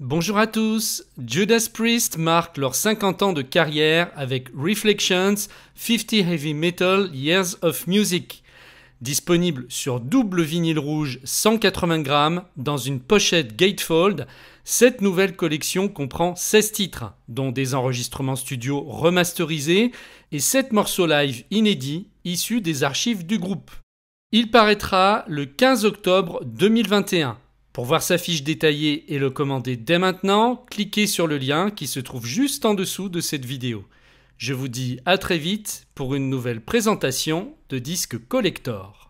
Bonjour à tous, Judas Priest marque leurs 50 ans de carrière avec Reflections 50 Heavy Metal Years of Music, disponible sur double vinyle rouge 180 grammes dans une pochette gatefold. Cette nouvelle collection comprend 16 titres, dont des enregistrements studio remasterisés et 7 morceaux live inédits issus des archives du groupe. Il paraîtra le 15 octobre 2021. Pour voir sa fiche détaillée et le commander dès maintenant, cliquez sur le lien qui se trouve juste en dessous de cette vidéo. Je vous dis à très vite pour une nouvelle présentation de Disque collector.